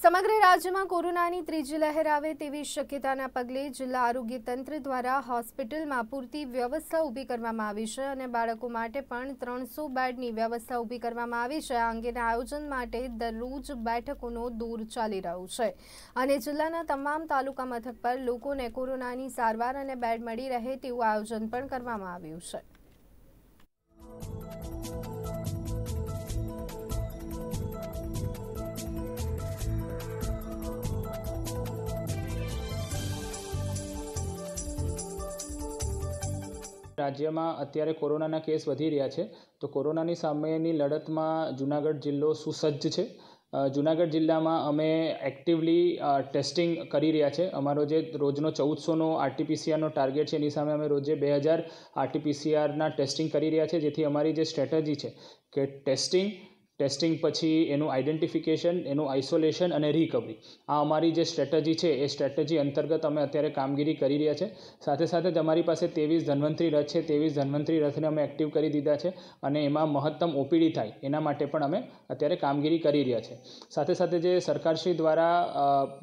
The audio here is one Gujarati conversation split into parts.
સમગ્ર રાજ્યમાં કોરોનાની ત્રીજી લહેર આવે તેવી શક્યતાના પગલે જિલ્લા આરોગ્ય તંત્ર દ્વારા હોસ્પિટલમાં પૂરતી વ્યવસ્થા ઊભી કરવામાં આવી છે અને બાળકો માટે પણ ત્રણસો બેડની વ્યવસ્થા ઊભી કરવામાં આવી છે આ અંગેના આયોજન માટે દરરોજ બેઠકોનો દોર ચાલી રહ્યો છે અને જિલ્લાના તમામ તાલુકા મથક પર લોકોને કોરોનાની સારવાર અને બેડ મળી રહે તેવું આયોજન પણ કરવામાં આવ્યું છે રાજ્યમાં અત્યારે કોરોનાના કેસ વધી રહ્યા છે તો કોરોનાની સામેની લડતમાં જુનાગઢ જિલ્લો સુસજ્જ છે જુનાગઢ જિલ્લામાં અમે એક્ટિવલી ટેસ્ટિંગ કરી રહ્યા છે અમારો જે રોજનો ચૌદસોનો આરટીપીસીઆરનો ટાર્ગેટ છે એની સામે અમે રોજે બે હજાર આરટીપીસીઆરના ટેસ્ટિંગ કરી રહ્યા છે જેથી અમારી જે સ્ટ્રેટેજી છે કે ટેસ્ટિંગ ટેસ્ટિંગ પછી એનું આઇડેન્ટિફિકેશન એનું આઇસોલેશન અને રિકવરી આ અમારી જે સ્ટ્રેટજી છે એ સ્ટ્રેટજી અંતર્ગત અમે અત્યારે કામગીરી કરી રહ્યા છે સાથે સાથે તમારી પાસે ત્રેવીસ ધન્વંતરી રથ છે ત્રેવીસ ધન્વંતરી રથને અમે એક્ટિવ કરી દીધા છે અને એમાં મહત્તમ ઓપીડી થાય એના માટે પણ અમે અત્યારે કામગીરી કરી રહ્યા છે સાથે સાથે જે સરકારશ્રી દ્વારા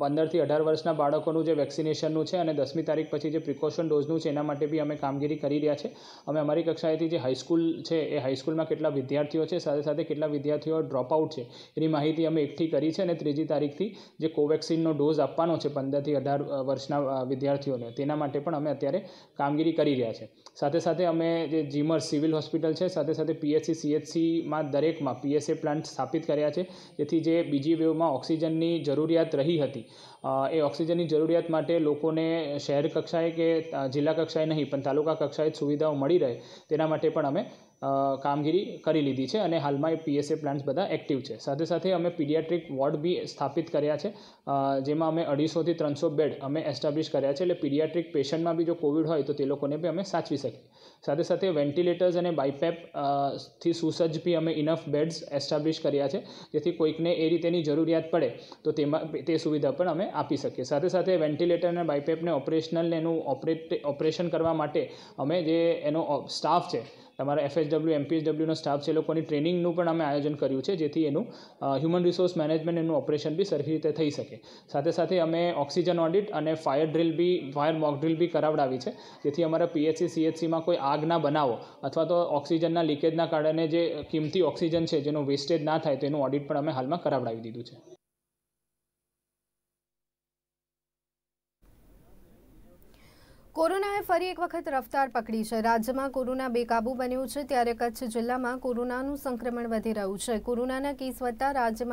પંદરથી અઢાર વર્ષના બાળકોનું જે વેક્સિનેશનનું છે અને દસમી તારીખ પછી જે પ્રિકોશન ડોઝનું છે એના માટે બી અમે કામગીરી કરી રહ્યા છે અમે અમારી કક્ષાએથી જે હાઈસ્કૂલ છે એ હાઈસ્કૂલમાં કેટલા વિદ્યાર્થીઓ છે સાથે સાથે કેટલા વિદ્યાર્થીઓ વિદ્યાર્થીઓ ડ્રોપ છે એની માહિતી અમે એકઠી કરી છે અને ત્રીજી તારીખથી જે કોવેક્સિનનો ડોઝ આપવાનો છે પંદરથી અઢાર વર્ષના વિદ્યાર્થીઓને તેના માટે પણ અમે અત્યારે કામગીરી કરી રહ્યા છીએ સાથે સાથે અમે જે જીમર સિવિલ હોસ્પિટલ છે સાથે સાથે પીએચસી સીએચસીમાં દરેકમાં પીએસએ પ્લાન્ટ સ્થાપિત કર્યા છે જેથી જે બીજી વેવમાં ઓક્સિજનની જરૂરિયાત રહી હતી એ ઓક્સિજનની જરૂરિયાત માટે લોકોને શહેર કક્ષાએ કે જિલ્લા કક્ષાએ નહીં પણ તાલુકા કક્ષાએ સુવિધાઓ મળી રહે તેના માટે પણ અમે કામગીરી કરી લીધી છે અને હાલમાં એ પીએસએ પ્લાન્ટ્સ બધા એક્ટિવ છે સાથે સાથે અમે પીડિયાટ્રિક વોર્ડ બી સ્થાપિત કર્યા છે જેમાં અમે અઢીસોથી ત્રણસો બેડ અમે એસ્ટાબ્લિશ કર્યા છે એટલે પીડિયાટ્રિક પેશન્ટમાં બી જો કોવિડ હોય તો તે લોકોને બી અમે સાચવી શકીએ સાથે સાથે વેન્ટિલેટર્સ અને બાયપેપ થી સુસજ્જ બી અમે ઇનફ બેડ્સ એસ્ટાબ્લિશ કર્યા છે જેથી કોઈકને એ રીતેની જરૂરિયાત પડે તો તેમાં તે સુવિધા પણ અમે આપી શકીએ સાથે સાથે વેન્ટિલેટર અને બાયપેપને ઓપરેશનલ એનું ઓપરેટ ઓપરેશન કરવા માટે અમે જે એનો સ્ટાફ છે તમારા એફએસડબલ્યુ એમપીએસડબલ્યુનો સ્ટાફ છે એ લોકોની ટ્રેનિંગનું પણ અમે આયોજન કર્યું છે જેથી એનું હ્યુમન રિસોર્સ મેનેજમેન્ટ એનું ઓપરેશન બી સરખી રીતે થઈ શકે સાથે સાથે અમે ઓક્સિજન ઓડિટ અને ફાયર ડ્રિલ બી ફાયર મોક ડ્રિલ બી કરાવડાવી છે જેથી અમારા પીએચસી સીએચસીમાં કોઈ આગ ના બનાવો અથવા તો ઓક્સિજનના લીકેજના કારણે જે કિંમતી ઓક્સિજન છે જેનો વેસ્ટેજ ના થાય તેનું ઓડિટ પણ અમે હાલમાં કરાવડાવી દીધું છે કોરોનાએ ફરી એક વખત રફતાર પકડી છે રાજ્યમાં કોરોના બેકાબુ બન્યું છે ત્યારે કચ્છ જિલ્લામાં કોરોનાનું સંક્રમણ વધી રહ્યું છે કોરોનાના કેસ વધતા રાજ્યમાં